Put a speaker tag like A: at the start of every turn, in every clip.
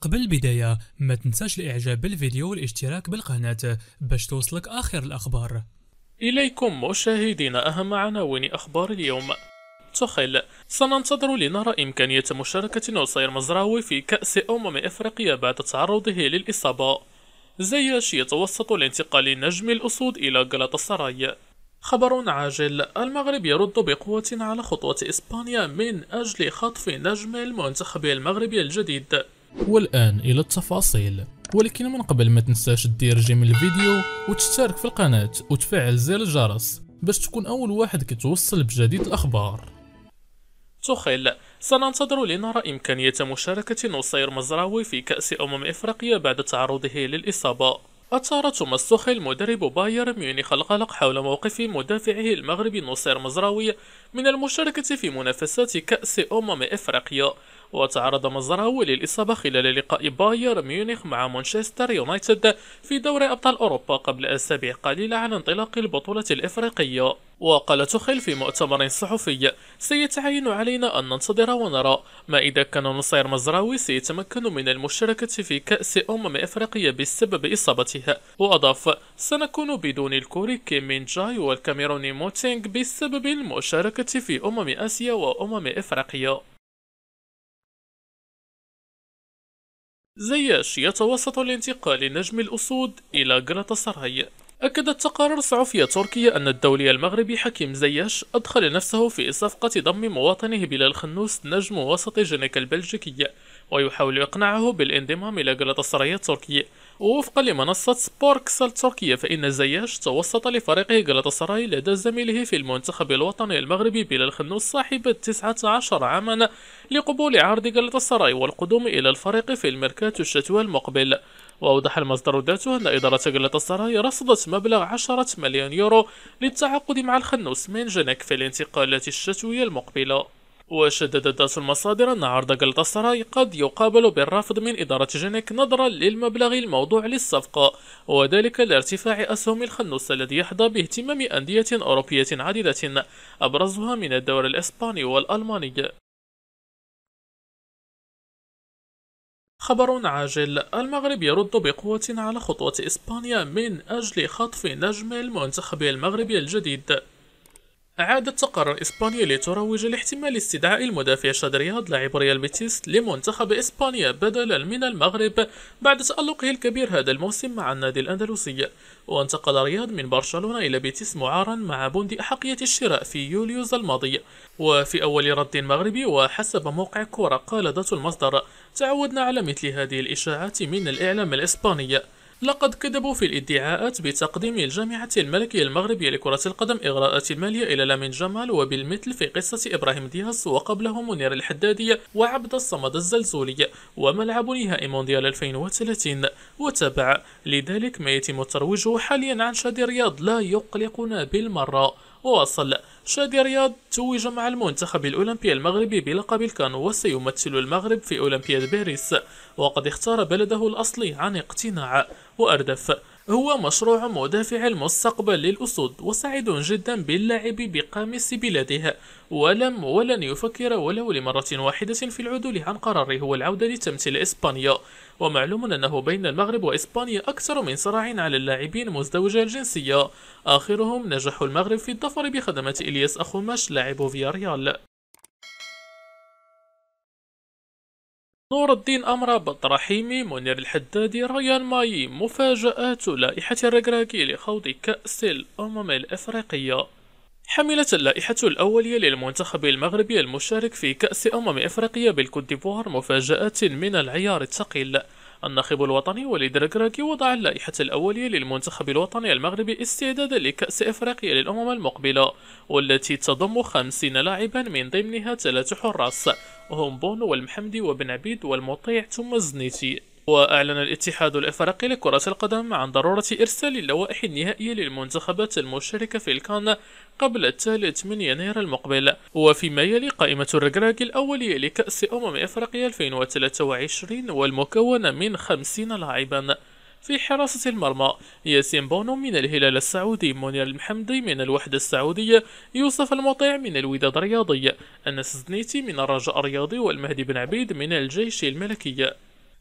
A: قبل البداية ما تنساش الاعجاب بالفيديو والاشتراك بالقناة باش توصلك اخر الاخبار اليكم مشاهدينا اهم عناوين اخبار اليوم تخيل سننتظر لنرى إمكانية مشاركة نصير مزراوي في كأس أمم إفريقيا بعد تعرضه للإصابة زياش يتوسط لانتقال نجم الأسود إلى جلطة السراي خبر عاجل المغرب يرد بقوة على خطوة إسبانيا من أجل خطف نجم المنتخب المغربي الجديد والآن إلى التفاصيل ولكن من قبل ما تنساش دير جيم الفيديو وتشترك في القناة وتفعل زر الجرس باش تكون أول واحد كتوصل بجديد الأخبار تخيل سننتظر لنرى إمكانية مشاركة نصير مزراوي في كأس أمم إفريقيا بعد تعرضه للإصابة أثار توماس تخيل مدرب بايرن ميونخ القلق حول موقف مدافعه المغربي نصير مزراوي من المشاركة في منافسات كأس أمم إفريقيا وتعرض مزراوي للإصابة خلال لقاء بايرن ميونخ مع مانشستر يونايتد في دوري أبطال أوروبا قبل أسابيع قليلة عن انطلاق البطولة الإفريقية وقال تخل في مؤتمر صحفي سيتعين علينا أن ننتظر ونرى ما إذا كان نصير مزراوي سيتمكن من المشاركة في كأس أمم إفريقيا بسبب إصابتها وأضاف سنكون بدون الكوري كيمين جاي والكاميروني موتينغ بسبب المشاركة في أمم آسيا وأمم إفريقيا زياش يتوسط لانتقال نجم الأسود إلى سراي أكدت تقارير صحفية تركية أن الدولي المغربي حكيم زياش أدخل نفسه في صفقة ضم مواطنه بلال خنوس نجم وسط جنك البلجيكية ويحاول إقناعه بالانضمام إلى جلاتاسراي التركي ووفقا لمنصة سبوركس التركية فإن الزياش توسط لفريقه جلاتاسراي لدى زميله في المنتخب الوطني المغربي بلال خنوس صاحب 19 عاما لقبول عرض جلاتاسراي والقدوم إلى الفريق في الميركاتو الشتوى المقبل وأوضح المصدر ذاته أن إدارة جلاتاسراي رصدت مبلغ 10 مليون يورو للتعاقد مع الخنوس من جنك في الانتقالات الشتوية المقبلة وشددت المصادر أن عرض غلطسراي قد يقابل بالرفض من إدارة جينيك نظرا للمبلغ الموضوع للصفقة وذلك لارتفاع أسهم الخنوس الذي يحظى باهتمام أندية أوروبية عديدة أبرزها من الدوري الإسباني والألماني خبر عاجل المغرب يرد بقوة على خطوة إسبانيا من أجل خطف نجم المنتخب المغربي الجديد عادت تقرر إسبانيا لتروج لاحتمال استدعاء المدافع شاد رياض لاعب ريال بيتيس لمنتخب إسبانيا بدلا من المغرب بعد تألقه الكبير هذا الموسم مع النادي الأندلسي وانتقل رياض من برشلونة إلى بيتيس معارا مع بند أحقية الشراء في يوليوز الماضي وفي أول رد مغربي وحسب موقع كورة قال ذات المصدر تعودنا على مثل هذه الإشاعات من الإعلام الإسباني لقد كذبوا في الادعاءات بتقديم الجامعة الملكية المغربية لكرة القدم إغراءات مالية إلى لامين جمال وبالمثل في قصة إبراهيم دياس وقبله منير الحدادي وعبد الصمد الزلزولي وملعب نهائي مونديال 2030 وتابع لذلك ما يتم الترويج حاليا عن شادي رياض لا يقلقنا بالمرة وواصل شادي رياض توج مع المنتخب الأولمبي المغربي بلقب الكانو وسيمثل المغرب في أولمبياد باريس وقد اختار بلده الأصلي عن اقتناع وأردف هو مشروع مدافع المستقبل للأسود وسعيد جدا باللعب بقامس بلاده ولم ولن يفكر ولو لمرة واحدة في العدول عن قراره والعودة لتمثيل إسبانيا ومعلوم أنه بين المغرب وإسبانيا أكثر من صراع على اللاعبين مزدوجة الجنسية آخرهم نجح المغرب في الظفر بخدمة إلياس أخوماش لاعب فياريال نور الدين أمرابط رحيمي منير الحدادي ريان ماي مفاجآت لائحة الركراكي لخوض كأس الأمم الأفريقية حملت اللائحة الأولية للمنتخب المغربي المشارك في كأس أمم إفريقيا بالكوت ديفوار مفاجآت من العيار الثقيل الناخب الوطني وليد ركراكي وضع اللائحة الأولية للمنتخب الوطني المغربي استعدادا لكأس إفريقيا للأمم المقبلة والتي تضم خمسين لاعبا من ضمنها ثلاث حراس هم بون والمحمدي وبن عبيد والمطيع ثم الزنيتي وأعلن الاتحاد الإفريقي لكرة القدم عن ضرورة إرسال اللوائح النهائية للمنتخبات المشاركة في الكان قبل الثالث من يناير المقبل وفيما يلي قائمة الركراك الأولية لكأس أمم إفريقيا 2023 والمكونة من 50 لاعبا في حراسة المرمى ياسين بونو من الهلال السعودي منير المحمدي من الوحدة السعودية يوسف المطيع من الوداد الرياضي أنس زنيتي من الرجاء الرياضي والمهدي بن عبيد من الجيش الملكي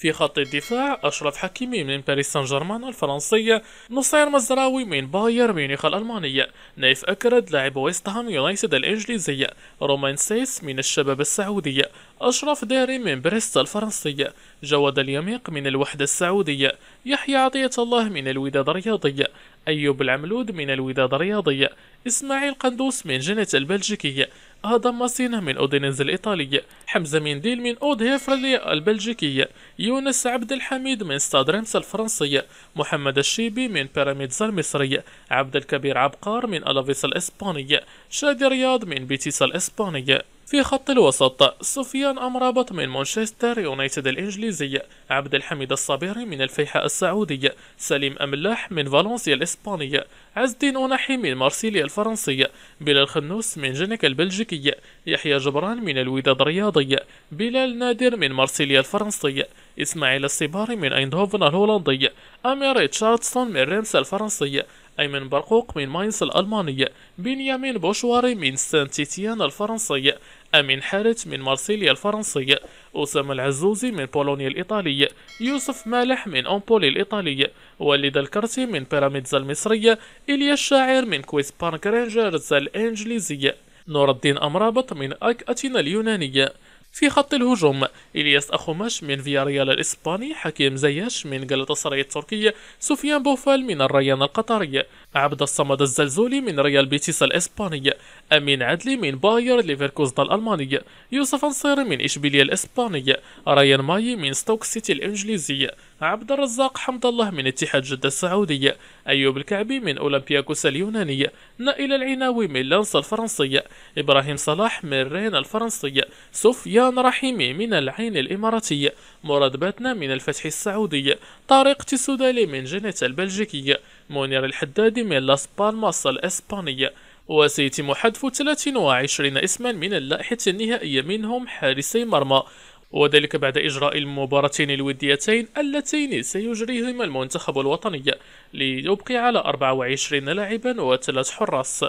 A: في خط الدفاع أشرف حكيمي من باريس سان جيرمان الفرنسية نصير مزراوي من باير ميونخ الألمانية نايف أكرد لاعب ويست هام يونايتد الإنجليزية رومان سيس من الشباب السعودية أشرف داري من بريستا الفرنسية جواد اليميق من الوحدة السعودية يحيى عطية الله من الوداد الرياضية أيوب العملود من الوداد الرياضية إسماعيل قندوس من جنة البلجيكية آدم ماسينا من أودينيز الإيطالية حمزة منديل من أود هيفرلي البلجيكية يونس عبد الحميد من ستاد ريمس الفرنسية محمد الشيبي من بيراميدز المصرية عبد الكبير عبقار من ألافيس الإسبانية شادي رياض من بيتيس الإسبانية في خط الوسط سفيان أمرابط من مانشستر يونايتد الإنجليزي عبد الحميد الصبيري من الفيحاء السعودي سليم أملاح من فالنسيا الإسباني عز الدين أونحي من مارسيليا الفرنسي بلال خنوس من جنك البلجيكي يحيى جبران من الوداد الرياضي بلال نادر من مارسيليا الفرنسي إسماعيل الصباري من أيندهوفن الهولندي أمير ريتشاردسون من ريمس الفرنسي أيمن برقوق من ماينس الألماني بنيامين بوشواري من سان تيتيان الفرنسي أمين حارت من مارسيليا الفرنسية أسامة العزوزي من بولونيا الإيطالية يوسف مالح من أمبولي الإيطالية والد الكرتي من بيراميدز المصرية إليا الشاعر من كويس بانك رينجرز الإنجليزية نور الدين أمرابط من أك أتينا اليونانية في خط الهجوم إلياس أخوماش من فياريال الإسباني حكيم زياش من جلطسراي التركي سفيان بوفال من الريان القطري عبد الصمد الزلزولي من ريال بيتيس الإسباني أمين عدلي من باير ليفركوزن الألماني يوسف نصير من إشبيلية الإسباني ريان ماي من ستوك سيتي الإنجليزي عبد الرزاق حمد الله من اتحاد جدة السعودي أيوب الكعبي من أولمبياكوس اليوناني نائل العناوي من لانس الفرنسي إبراهيم صلاح من رين الفرنسي سفيان ديان رحيمي من العين الإماراتي مراد باتنا من الفتح السعودي طارق تسودالي من جنة البلجيكي مونير الحدادي من لاس بالماس الإسباني وسيتم حذف 23 اسما من اللائحة النهائية منهم حارسي مرمى وذلك بعد إجراء المباراتين الوديتين اللتين سيجريهما المنتخب الوطني ليبقي على 24 لاعبا وثلاث حراس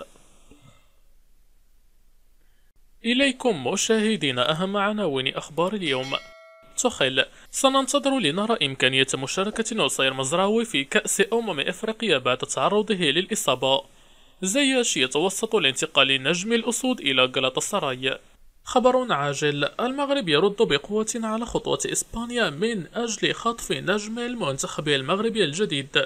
A: إليكم مشاهدين أهم عناوين أخبار اليوم تخيل سننتظر لنرى إمكانية مشاركة نصير مزراوي في كأس أمم إفريقيا بعد تعرضه للإصابة زياش يتوسط لانتقال نجم الأسود إلى جلطة السراي خبر عاجل المغرب يرد بقوة على خطوة إسبانيا من أجل خطف نجم المنتخب المغربي الجديد